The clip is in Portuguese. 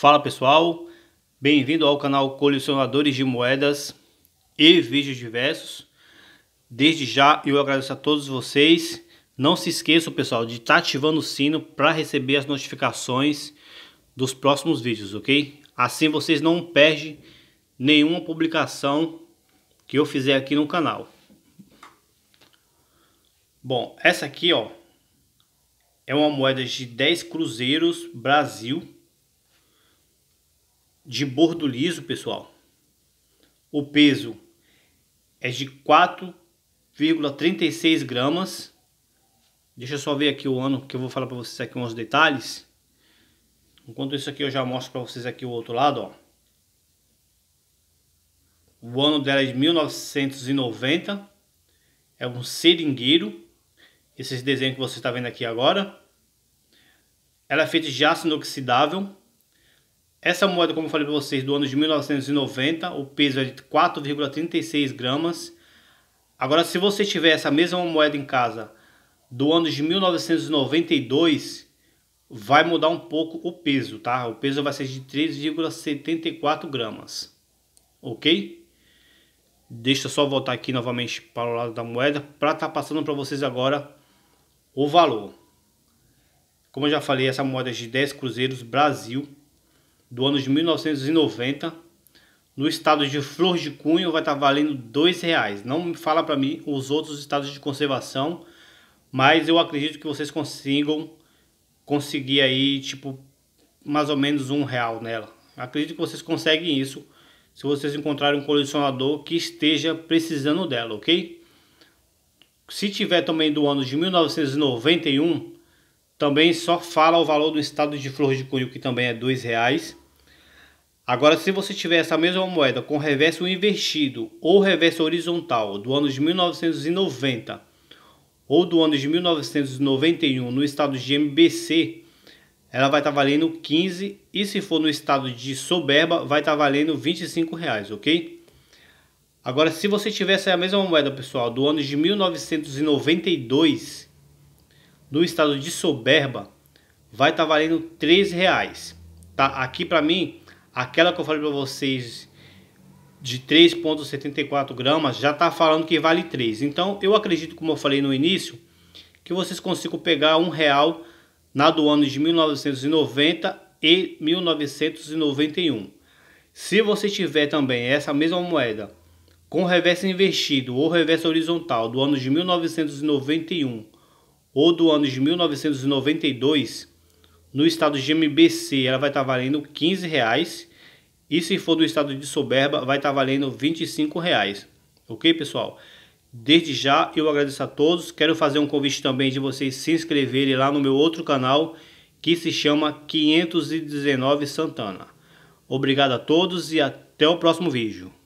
Fala pessoal, bem-vindo ao canal Colecionadores de Moedas e Vídeos Diversos. Desde já eu agradeço a todos vocês. Não se esqueçam pessoal de estar tá ativando o sino para receber as notificações dos próximos vídeos, ok? Assim vocês não perdem nenhuma publicação que eu fizer aqui no canal. Bom, essa aqui ó é uma moeda de 10 cruzeiros Brasil de bordo liso, pessoal. O peso é de 4,36 gramas. Deixa eu só ver aqui o ano que eu vou falar para vocês aqui uns detalhes. Enquanto isso aqui eu já mostro para vocês aqui o outro lado, ó. O ano dela é de 1990. É um seringueiro. Esses desenhos que você está vendo aqui agora. Ela é feita de aço inoxidável. Essa moeda, como eu falei para vocês, do ano de 1990, o peso é de 4,36 gramas. Agora, se você tiver essa mesma moeda em casa do ano de 1992, vai mudar um pouco o peso, tá? O peso vai ser de 3,74 gramas, ok? Deixa eu só voltar aqui novamente para o lado da moeda para estar tá passando para vocês agora o valor. Como eu já falei, essa moeda é de 10 cruzeiros Brasil, do ano de 1990 no estado de Flor de Cunho vai estar tá valendo dois reais. Não me fala para mim os outros estados de conservação, mas eu acredito que vocês consigam conseguir aí tipo mais ou menos um real nela. Acredito que vocês conseguem isso se vocês encontrarem um colecionador que esteja precisando dela, ok? Se tiver também do ano de 1991 também só fala o valor do estado de flor de cunho, que também é R$ reais Agora, se você tiver essa mesma moeda com reverso invertido ou reverso horizontal do ano de 1990 ou do ano de 1991 no estado de MBC, ela vai estar tá valendo 15 e se for no estado de soberba vai estar tá valendo 25 reais, ok? Agora, se você tivesse a mesma moeda, pessoal, do ano de 1992 do estado de soberba vai estar tá valendo 3 reais tá aqui para mim aquela que eu falei para vocês de 3.74 gramas já está falando que vale 3 então eu acredito como eu falei no início que vocês consigam pegar um real na do ano de 1990 e 1991 se você tiver também essa mesma moeda com reverso invertido ou reverso horizontal do ano de 1991 ou do ano de 1992 no estado de MBC ela vai estar tá valendo 15 reais e se for do estado de Soberba vai estar tá valendo 25 reais ok pessoal desde já eu agradeço a todos quero fazer um convite também de vocês se inscreverem lá no meu outro canal que se chama 519 Santana obrigado a todos e até o próximo vídeo